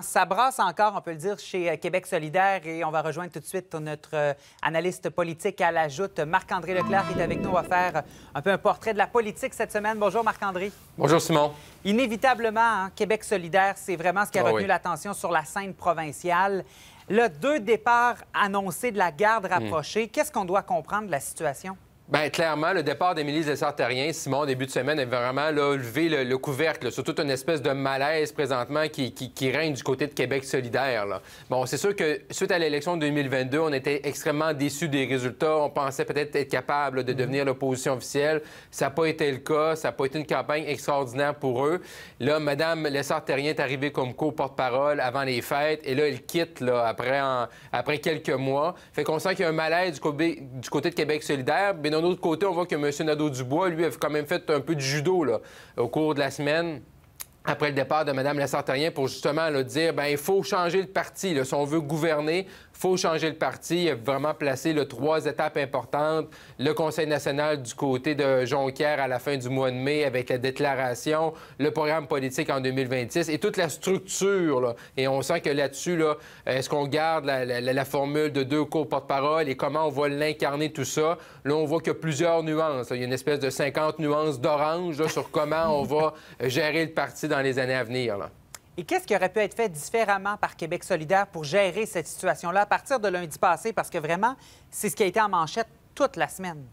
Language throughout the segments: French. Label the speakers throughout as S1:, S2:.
S1: Ça brasse encore, on peut le dire, chez euh, Québec solidaire et on va rejoindre tout de suite notre euh, analyste politique à la joute, Marc-André Leclerc, qui est avec nous. On va faire euh, un peu un portrait de la politique cette semaine. Bonjour Marc-André. Bonjour Simon. Inévitablement, hein, Québec solidaire, c'est vraiment ce qui a ah retenu l'attention sur la scène provinciale. Le deux départs annoncés de la garde hmm. rapprochée, qu'est-ce qu'on doit comprendre de la situation?
S2: Bien, clairement, le départ d'Émilie Sartariens, Simon, début de semaine, a vraiment levé le, couvercle sur toute une espèce de malaise présentement qui, règne du côté de Québec solidaire. Bon, c'est sûr que suite à l'élection de 2022, on était extrêmement déçus des résultats. On pensait peut-être être capable de mm-hmm. devenir l'opposition officielle. Ça n'a pas été le cas. Ça n'a pas été une campagne extraordinaire pour eux. Là, Mme lessard est arrivée comme co-porte-parole avant les fêtes et là, elle quitte après, après quelques mois. Fait qu'on sent qu'il y a un malaise du, côté de Québec solidaire. Bien d'un autre côté, on voit que M. Nadeau-Dubois, lui, a quand même fait un peu de judo là, au cours de la semaine après le départ de Mme Lassartarien pour justement le dire ben il faut changer de parti. si on veut gouverner, faut changer le parti. Il a vraiment placé le trois étapes importantes. Le Conseil national du côté de Jonquière à la fin du mois de mai avec la déclaration, le programme politique en 2026 et toute la structure. Et on sent que là-dessus, là, est-ce qu'on garde la, formule de deux cours porte-parole et comment on va l'incarner tout ça? Là, on voit qu'il y a plusieurs nuances. Il y a une espèce de 50 nuances d'orange sur comment on va gérer le parti dans les années à venir.
S1: Et qu'est-ce qui aurait pu être fait différemment par Québec solidaire pour gérer cette situation-là à partir de lundi passé? Parce que vraiment, c'est ce qui a été en manchette toute la semaine.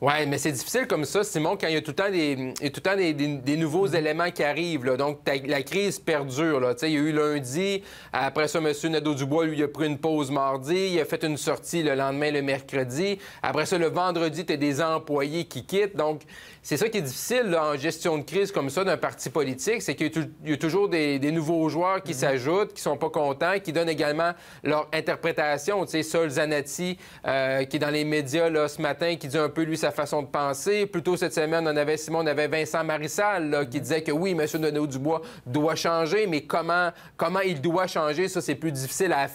S2: Oui, mais c'est difficile comme ça, Simon, quand il y a tout le temps des, tout temps des, nouveaux mm. éléments qui arrivent. Donc, la crise perdure. Il y a eu lundi, après ça, M. Nadeau-Dubois, lui, a pris une pause mardi, il a fait une sortie le lendemain, le mercredi. Après ça, le vendredi, tu as des employés qui quittent. Donc, c'est ça qui est difficile en gestion de crise comme ça d'un parti politique, c'est qu'il y, a toujours des, nouveaux joueurs qui mm. s'ajoutent, qui sont pas contents, qui donnent également leur interprétation. Tu sais, Sol euh, qui est dans les médias là, ce matin, qui dit un lui, sa façon de penser. Plus cette semaine, on avait, Simon, on avait Vincent Marissal qui disait que oui, M. Donneau-Dubois doit changer, mais comment, comment il doit changer, ça, c'est plus difficile à,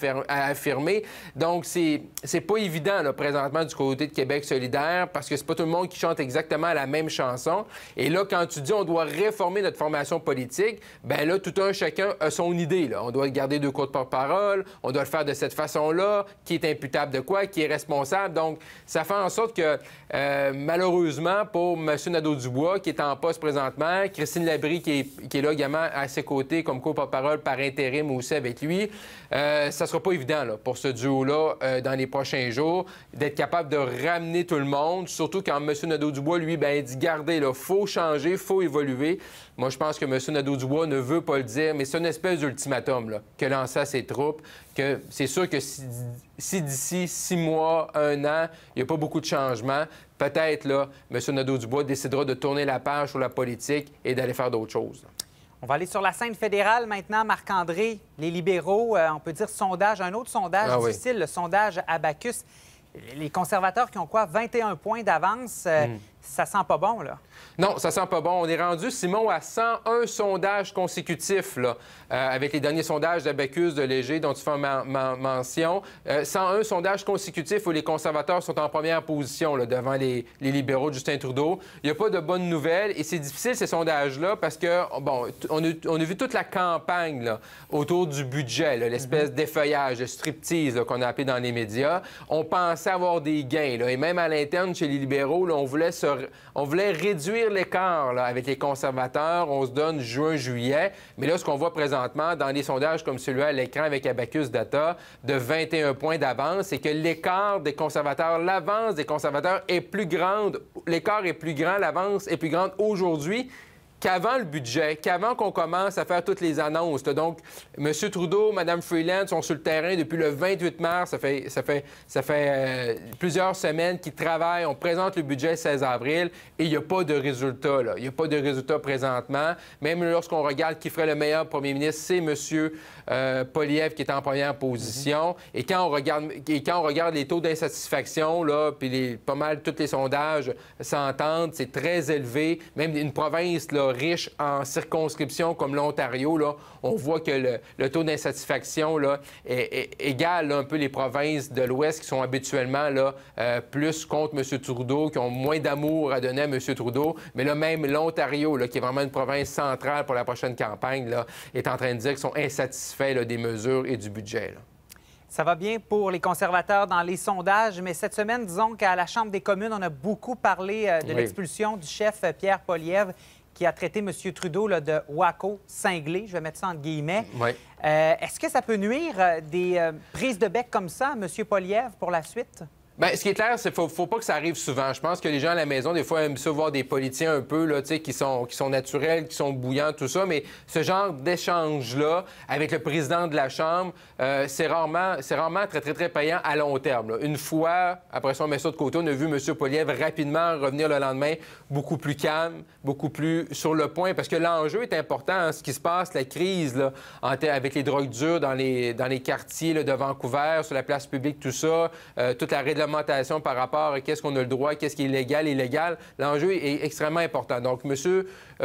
S2: affirmer. Donc, c'est pas évident, là, présentement, du côté de Québec solidaire, parce que c'est pas tout le monde qui chante exactement la même chanson. Et là, quand tu dis on doit réformer notre formation politique, ben là, tout un chacun a son idée. Là. On doit garder deux cours de parole on doit le faire de cette façon-là, qui est imputable de quoi, qui est responsable. Donc, ça fait en sorte que euh, malheureusement pour M. Nadeau-Dubois, qui est en poste présentement, Christine Labrie, qui est, là également à ses côtés comme co-parole par intérim aussi avec lui, euh, ça sera pas évident là, pour ce duo-là euh, dans les prochains jours d'être capable de ramener tout le monde, surtout quand M. Nadeau-Dubois, lui, ben dit gardez, il faut changer, faut évoluer. Moi, je pense que M. Nadeau-Dubois ne veut pas le dire, mais c'est une espèce d'ultimatum que lança ses troupes, que c'est sûr que si si d'ici six mois, un an, il n'y a pas beaucoup de changements, peut-être, là, M. Nadeau-Dubois décidera de tourner la page sur la politique et d'aller faire d'autres choses.
S1: On va aller sur la scène fédérale maintenant, Marc-André. Les libéraux, euh, on peut dire sondage, un autre sondage ah difficile, le sondage Abacus. Les conservateurs qui ont quoi? 21 points d'avance. Euh, hmm ça sent pas bon, là.
S2: Non, ça sent pas bon. On est rendu, Simon, à 101 sondages consécutifs, là, euh, avec les derniers sondages d'Abacus, de Léger, dont tu fais mention. 101 euh, sondages consécutifs où les conservateurs sont en première position, là, devant les, libéraux de Justin Trudeau. Il n'y a pas de bonnes nouvelles et c'est difficile, ces sondages-là, parce que, bon, on a, vu toute la campagne, là, autour du budget, l'espèce mm-hmm. d'effeuillage, de striptease, qu'on a appelé dans les médias. On pensait avoir des gains, là, et même à l'interne, chez les libéraux, là, on voulait se on voulait réduire l'écart avec les conservateurs. On se donne juin-juillet. Mais là, ce qu'on voit présentement dans les sondages comme celui à l'écran avec Abacus Data, de 21 points d'avance, c'est que l'écart des conservateurs, l'avance des conservateurs est plus grande. L'écart est plus grand, l'avance est plus grande aujourd'hui qu'avant le budget, qu'avant qu'on commence à faire toutes les annonces. Donc, M. Trudeau, Mme Freeland sont sur le terrain depuis le 28 mars. Ça fait, ça fait, ça fait euh, plusieurs semaines qu'ils travaillent. On présente le budget le 16 avril et il n'y a pas de résultat. Là. Il n'y a pas de résultat présentement. Même lorsqu'on regarde qui ferait le meilleur premier ministre, c'est M. Euh, Poliev qui est en première position. Mm-hmm. Et, quand on regarde, quand on regarde les taux d'insatisfaction, puis pas mal tous les sondages s'entendent, c'est très élevé. Même une province, là, riche en circonscription comme l'Ontario, on voit que le, taux d'insatisfaction est, égale un peu les provinces de l'Ouest qui sont habituellement là, euh, plus contre M. Trudeau, qui ont moins d'amour à donner à M. Trudeau. Mais là, même l'Ontario, qui est vraiment une province centrale pour la prochaine campagne, là, est en train de dire qu'ils sont insatisfaits des mesures et du budget. Ça va bien pour les conservateurs dans les sondages, mais cette
S1: semaine, disons qu'à la Chambre des communes, on a beaucoup parlé euh, de l'expulsion du chef euh, Pierre Poliev qui a traité M. Trudeau de Waco cinglé, je vais mettre ça entre guillemets. Euh, est-ce que ça peut nuire euh, des euh, prises de bec comme ça M. Poliev pour la suite?
S2: Ben, ce qui est clair, c'est qu'il ne faut pas que ça arrive souvent. Je pense que les gens à la maison, des fois, aiment ça voir des politiciens un peu là, qui, sont, qui sont naturels, qui sont bouillants, tout ça. Mais ce genre d'échange-là avec le président de la Chambre, euh, c'est rarement, très, très, très payant à long terme. Une fois, après ça, on met ça de côté. On a vu M. Poliev rapidement revenir le lendemain, beaucoup plus calme, beaucoup plus sur le point, parce que l'enjeu est important. Hein, ce qui se passe, la crise là, avec les drogues dures dans les, dans les quartiers de Vancouver, sur la place publique, tout ça, euh, toute la par rapport à qu'est-ce qu'on a le droit, qu'est-ce qui est légal, illégal. L'enjeu est extrêmement important. Donc, M.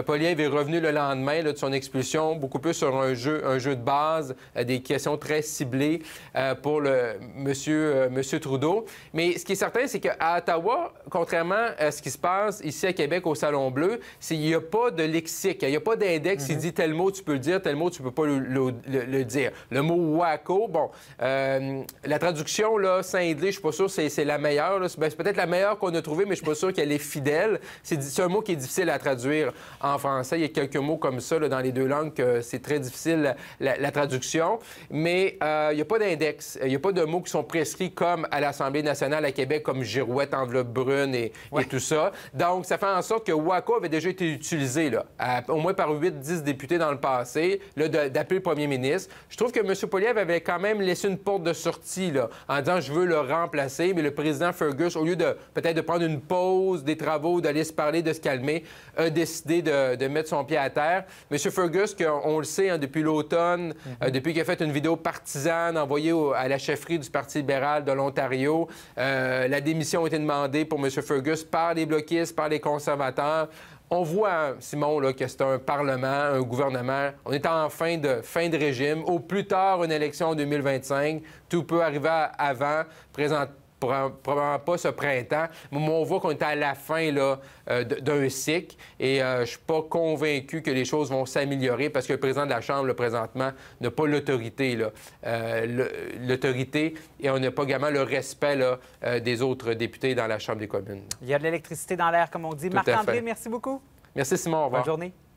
S2: Poliev est revenu le lendemain de son expulsion, beaucoup plus sur un jeu, un jeu de base, euh, des questions très ciblées euh, pour le monsieur, euh, monsieur Trudeau. Mais ce qui est certain, c'est qu'à Ottawa, contrairement à ce qui se passe ici à Québec au Salon Bleu, il n'y a pas de lexique, hein. il n'y a pas d'index Il mhm. dit tel mot tu peux le dire, tel mot tu ne peux pas le, dire. Le mot Waco, bon, la traduction, là, scindé, je suis pas sûr, c'est c'est la meilleure. Ben, c'est peut-être la meilleure qu'on a trouvée, mais je suis pas sûr qu'elle est fidèle. C'est un mot qui est difficile à traduire en français. Il y a quelques mots comme ça dans les deux langues que c'est très difficile la, traduction. Mais euh, il n'y a pas d'index. Il n'y a pas de mots qui sont prescrits comme à l'Assemblée nationale à Québec, comme girouette, enveloppe brune et, tout ça. Donc, ça fait en sorte que WACO avait déjà été utilisé, là, au moins par 8-10 députés dans le passé, d'appeler le premier ministre. Je trouve que M. Poliev avait quand même laissé une porte de sortie là, en disant je veux le remplacer, le président Fergus, au lieu de peut-être de prendre une pause des travaux, d'aller se parler, de se calmer, a décidé de, mettre son pied à terre. Monsieur Fergus, on le sait hein, depuis l'automne, euh, mm-hmm. depuis qu'il a fait une vidéo partisane envoyée à la chefferie du Parti libéral de l'Ontario, euh, la démission a été demandée pour Monsieur Fergus par les bloquistes, par les conservateurs. On voit, hein, Simon, que c'est un parlement, un gouvernement. On est en fin de, fin de régime. Au plus tard, une élection en 2025. Tout peut arriver avant. Présent probablement pas ce printemps. Mais on voit qu'on est à la fin là, euh, d'un cycle et je euh, je suis pas convaincu que les choses vont s'améliorer parce que le président de la Chambre, présentement, n'a pas l'autorité. Là, euh, l'autorité et on n'a pas également le respect des autres députés dans la Chambre des communes.
S1: Il y a de l'électricité dans l'air, comme on dit. Marc-André, merci beaucoup.
S2: Merci Simon, au revoir. Bonne journée.